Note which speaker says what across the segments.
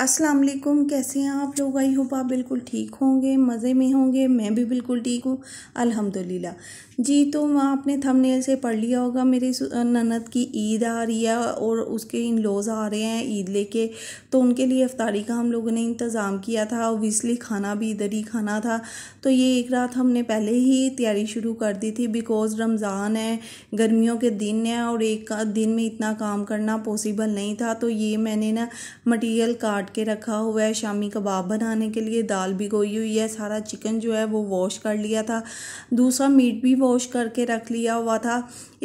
Speaker 1: अस्सलाम वालेकुम कैसे हैं आप लोग आई होप आप बिल्कुल ठीक होंगे मज़े में होंगे मैं भी बिल्कुल ठीक हूँ अल्हम्दुलिल्लाह जी तो आपने थंबनेल से पढ़ लिया होगा मेरी ननद की ईद आ रही है और उसके इन लोज़ आ रहे हैं ईद लेके तो उनके लिए अफ्तारी का हम लोगों ने इंतज़ाम किया था ओबियसली खाना भी इधर ही खाना था तो ये एक रात हमने पहले ही तैयारी शुरू कर दी थी बिकॉज़ रमज़ान है गर्मियों के दिन है और एक दिन में इतना काम करना पॉसिबल नहीं था तो ये मैंने ना मटीरियल काट काट के रखा हुआ है शामी कबाब बनाने के लिए दाल भिगोई हुई है सारा चिकन जो है वो वॉश कर लिया था दूसरा मीट भी वॉश करके रख लिया हुआ था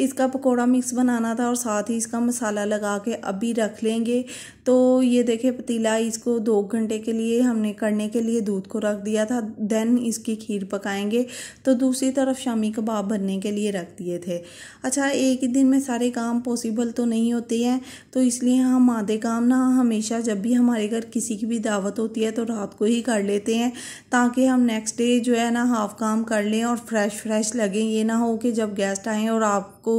Speaker 1: इसका पकोड़ा मिक्स बनाना था और साथ ही इसका मसाला लगा के अभी रख लेंगे तो ये देखे पतीला इसको दो घंटे के लिए हमने करने के लिए दूध को रख दिया था देन इसकी खीर पकाएंगे तो दूसरी तरफ शामी कबाब बनने के लिए रख दिए थे अच्छा एक ही दिन में सारे काम पॉसिबल तो नहीं होते हैं तो इसलिए हम आधे काम ना हमेशा जब भी हमारे अगर किसी की भी दावत होती है तो रात को ही कर लेते हैं ताकि हम नेक्स्ट डे जो है ना हाफ काम कर लें और फ्रेश फ्रेश लगें ये ना हो कि जब गेस्ट आएँ और आपको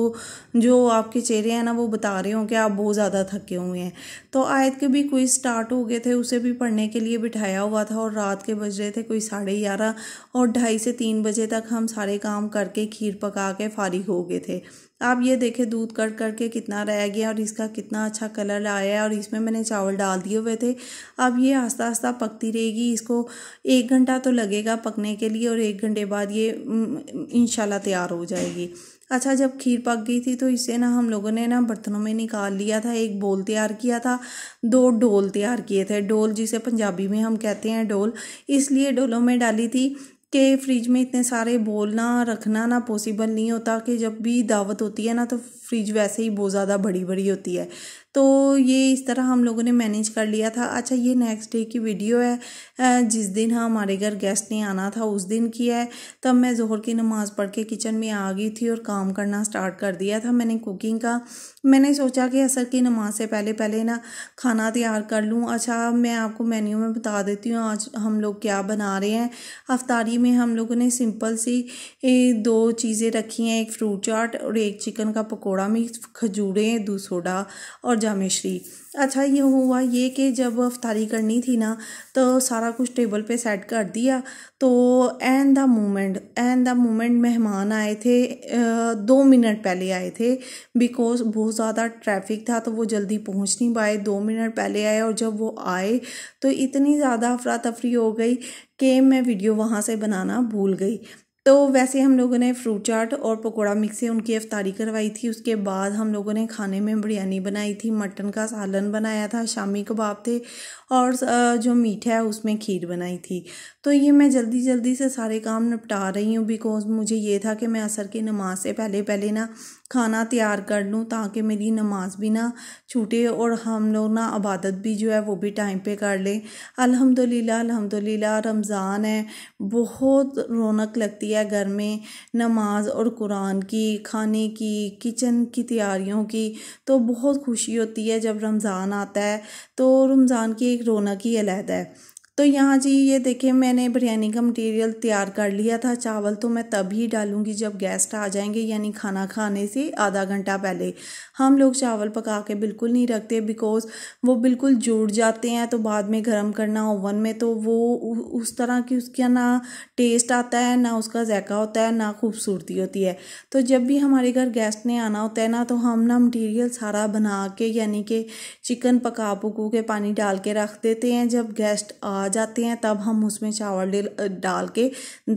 Speaker 1: जो आपके चेहरे हैं ना वो बता रहे हों कि आप बहुत ज़्यादा थके हुए हैं तो आयत के भी कोई स्टार्ट हो गए थे उसे भी पढ़ने के लिए बिठाया हुआ था और रात के बज रहे थे कोई साढ़े ग्यारह और ढाई से तीन बजे तक हम सारे काम करके खीर पका के फारिग हो गए थे आप ये देखें दूध कट करके कितना रह गया और इसका कितना अच्छा कलर आया है और इसमें मैंने चावल डाल दिए हुए थे अब ये आस्ता आस्ता पकती रहेगी इसको एक घंटा तो लगेगा पकने के लिए और एक घंटे बाद ये इंशाल्लाह तैयार हो जाएगी अच्छा जब खीर पक गई थी तो इसे ना हम लोगों ने ना बर्तनों में निकाल लिया था एक बोल तैयार किया था दो डोल तैयार किए थे डोल जिसे पंजाबी में हम कहते हैं डोल इसलिए डोलों में डाली थी कि फ्रिज में इतने सारे बोलना रखना ना पॉसिबल नहीं होता कि जब भी दावत होती है ना तो फ्रिज वैसे ही बहुत ज़्यादा बड़ी बड़ी होती है तो ये इस तरह हम लोगों ने मैनेज कर लिया था अच्छा ये नेक्स्ट डे की वीडियो है जिस दिन हमारे घर गेस्ट ने आना था उस दिन की है तब मैं जोहर की नमाज़ पढ़ के किचन में आ गई थी और काम करना स्टार्ट कर दिया था मैंने कुकिंग का मैंने सोचा कि असर की नमाज से पहले पहले ना खाना तैयार कर लूँ अच्छा मैं आपको मेन्यू में बता देती हूँ आज हम लोग क्या बना रहे हैं अफ्तारी में हम लोगों ने सिंपल सी दो चीज़ें रखी हैं एक फ्रूट चाट और एक चिकन का पकौड़ा थोड़ा में खजूरें दूसोडा और जामेश्री अच्छा ये हुआ ये कि जब अफ्तारी करनी थी ना तो सारा कुछ टेबल पे सेट कर दिया तो in the moment in the moment मेहमान आए थे दो मिनट पहले आए थे बिकॉज बहुत ज़्यादा ट्रैफिक था तो वो जल्दी पहुंच नहीं पाए दो मिनट पहले आए और जब वो आए तो इतनी ज़्यादा अफरा तफरी हो गई कि मैं वीडियो वहाँ से बनाना भूल गई तो वैसे हम लोगों ने फ्रूट चाट और पकोड़ा मिक्स से उनकी अफ्तारी करवाई थी उसके बाद हम लोगों ने खाने में बिरयानी बनाई थी मटन का सालन बनाया था शामी कबाब थे और जो मीठा है उसमें खीर बनाई थी तो ये मैं जल्दी जल्दी से सारे काम निपटा रही हूँ बिकॉज मुझे ये था कि मैं असर की नमाज से पहले पहले ना खाना तैयार कर लूँ ताकि मेरी नमाज भी ना छूटे और हम लोग ना इबादत भी जो है वो भी टाइम पे कर लें अल्हम्दुलिल्लाह अल्हम्दुलिल्लाह रमज़ान है बहुत रौनक लगती है घर में नमाज और कुरान की खाने की किचन की तैयारियों की तो बहुत खुशी होती है जब रमज़ान आता है तो रमज़ान की एक रौनक ही अलहदा है तो यहाँ जी ये देखिए मैंने बिरयानी का मटेरियल तैयार कर लिया था चावल तो मैं तभी डालूंगी जब गेस्ट आ जाएंगे यानी खाना खाने से आधा घंटा पहले हम लोग चावल पका के बिल्कुल नहीं रखते बिकॉज वो बिल्कुल जुड़ जाते हैं तो बाद में गर्म करना ओवन में तो वो उस तरह की उसका ना टेस्ट आता है ना उसका जैका होता है ना खूबसूरती होती है तो जब भी हमारे घर गेस्ट ने आना होता है ना तो हम ना मटीरियल सारा बना के यानी कि चिकन पका पकू के पानी डाल के रख देते हैं जब गेस्ट आ आ जाते हैं तब हम उसमें चावल डाल के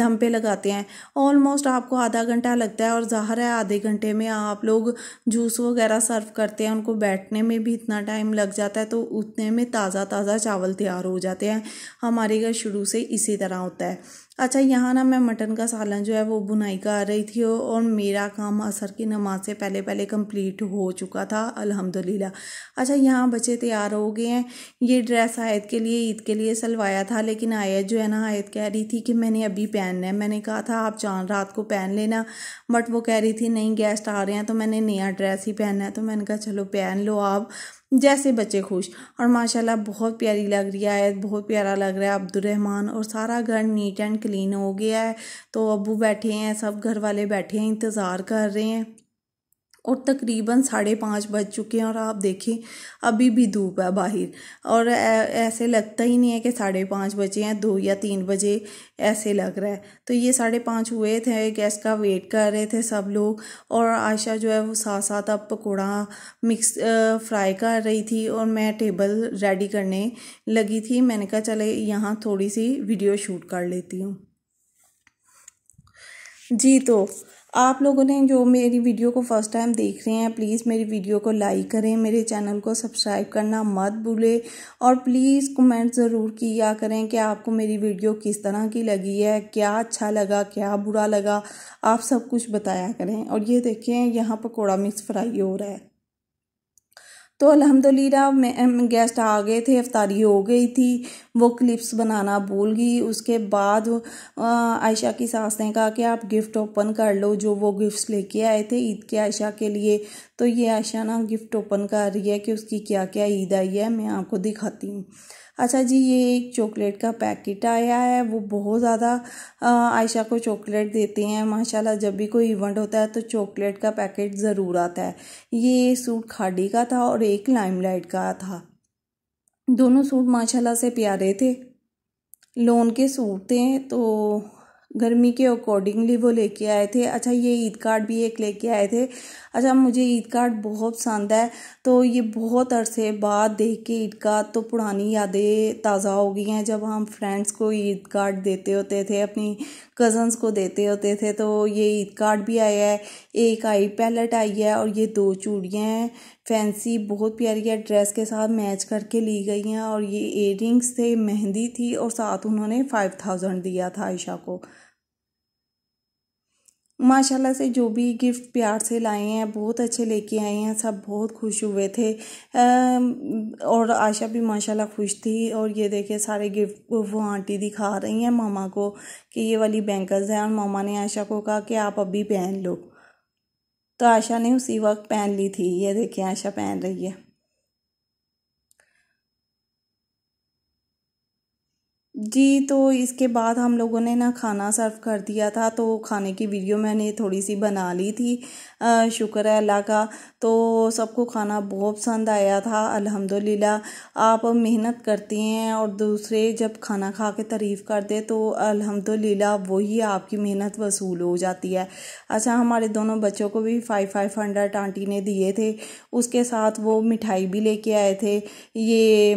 Speaker 1: दम पे लगाते हैं ऑलमोस्ट आपको आधा घंटा लगता है और ज़ाहर है आधे घंटे में आप लोग जूस वगैरह सर्व करते हैं उनको बैठने में भी इतना टाइम लग जाता है तो उतने में ताज़ा ताज़ा चावल तैयार हो जाते हैं हमारे घर शुरू से इसी तरह होता है अच्छा यहाँ ना मैं मटन का सालन जो है वो बुनाई कर रही थी और मेरा काम असर की नमाज से पहले पहले कंप्लीट हो चुका था अल्हम्दुलिल्लाह अच्छा यहाँ बच्चे तैयार हो गए हैं ये ड्रेस आयद के लिए ईद के लिए सलवा सिलवाया था लेकिन आयत जो है ना आयत कह रही थी कि मैंने अभी पहनना है मैंने कहा था आप चांद रात को पहन लेना बट वो कह रही थी नहीं गेस्ट आ रहे हैं तो मैंने नया ड्रेस ही पहनना है तो मैंने कहा चलो पहन लो आप जैसे बच्चे खुश और माशाल्लाह बहुत प्यारी लग रही है आयत बहुत प्यारा लग रहा है अब्दुलरहमान और सारा घर नीट एंड क्लीन हो गया है तो अबू बैठे हैं सब घर वाले बैठे हैं इंतज़ार कर रहे हैं और तकरीबन साढ़े पाँच बज चुके हैं और आप देखें अभी भी धूप है बाहर और ऐसे लगता ही नहीं है कि साढ़े पाँच बजे हैं दो या तीन बजे ऐसे लग रहा है तो ये साढ़े पाँच हुए थे गैस का वेट कर रहे थे सब लोग और आयशा जो है वो साथ साथ अब पकौड़ा मिक्स फ्राई कर रही थी और मैं टेबल रेडी करने लगी थी मैंने कहा चले यहाँ थोड़ी सी वीडियो शूट कर लेती हूँ जी तो आप लोगों ने जो मेरी वीडियो को फर्स्ट टाइम देख रहे हैं प्लीज़ मेरी वीडियो को लाइक करें मेरे चैनल को सब्सक्राइब करना मत भूलें और प्लीज़ कमेंट ज़रूर किया करें कि आपको मेरी वीडियो किस तरह की लगी है क्या अच्छा लगा क्या बुरा लगा आप सब कुछ बताया करें और ये देखें यहाँ पकौड़ा मिक्स फ्राई हो रहा है तो अलहमदिल्ला मैं गेस्ट आ गए थे अफ्तारी हो गई थी वो क्लिप्स बनाना भूल गई उसके बाद आयशा की सास ने कहा कि आप गिफ्ट ओपन कर लो जो वो गिफ्ट्स लेके आए थे ईद के आयशा के लिए तो ये आयशा ना गिफ्ट ओपन कर रही है कि उसकी क्या क्या ईद आई है मैं आपको दिखाती हूँ अच्छा जी ये एक चॉकलेट का पैकेट आया है वो बहुत ज़्यादा आयशा को चॉकलेट देते हैं माशाल्लाह जब भी कोई इवेंट होता है तो चॉकलेट का पैकेट ज़रूर आता है ये सूट खाडी का था और एक लाइमलाइट का था दोनों सूट माशाल्लाह से प्यारे थे लोन के सूट थे तो गर्मी के अकॉर्डिंगली वो लेके आए थे अच्छा ये ईद कार्ड भी एक लेके आए थे अच्छा मुझे ईद कार्ड बहुत पसंद है तो ये बहुत अरसे बाद देख के ईद कार्ड तो पुरानी यादें ताज़ा हो गई हैं जब हम फ्रेंड्स को ईद कार्ड देते होते थे अपनी कज़न्स को देते होते थे तो ये ईद कार्ड भी आया है एक आई पैलेट आई है और ये दो चूड़ियाँ हैं फैंसी बहुत प्यारी है ड्रेस के साथ मैच करके ली गई हैं और ये एयरिंग्स थे मेहंदी थी और साथ उन्होंने फाइव थाउजेंड दिया था आयशा को माशाल्लाह से जो भी गिफ्ट प्यार से लाए हैं बहुत अच्छे लेके आए हैं सब बहुत खुश हुए थे और आशा भी माशाल्लाह खुश थी और ये देखिए सारे गिफ्ट वो आंटी दिखा रही हैं मामा को कि ये वाली बैंकर्स हैं और मामा ने आशा को कहा कि आप अभी पहन लो तो आशा ने उसी वक्त पहन ली थी ये देखिए आशा पहन रही है जी तो इसके बाद हम लोगों ने ना खाना सर्व कर दिया था तो खाने की वीडियो मैंने थोड़ी सी बना ली थी शुक्र है अल्लाह का तो सबको खाना बहुत पसंद आया था अल्हम्दुलिल्लाह आप मेहनत करती हैं और दूसरे जब खाना खा के तारीफ़ कर दे तो अल्हम्दुलिल्लाह वही आपकी मेहनत वसूल हो जाती है अच्छा हमारे दोनों बच्चों को भी फाइव फाइव हंड्रेड आंटी ने दिए थे उसके साथ वो मिठाई भी लेके आए थे ये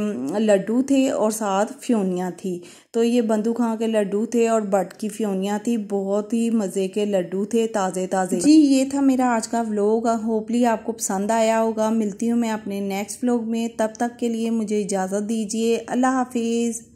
Speaker 1: लड्डू थे और साथ फ्योनियाँ थी तो ये बंदू खां के लड्डू थे और बट की फ्योनिया थी बहुत ही मज़े के लड्डू थे ताज़े ताज़े जी ये था मेरा आज का व्लॉग होपली आपको पसंद आया होगा मिलती हूँ मैं अपने नेक्स्ट व्लॉग में तब तक के लिए मुझे इजाज़त दीजिए अल्लाह हाफिज़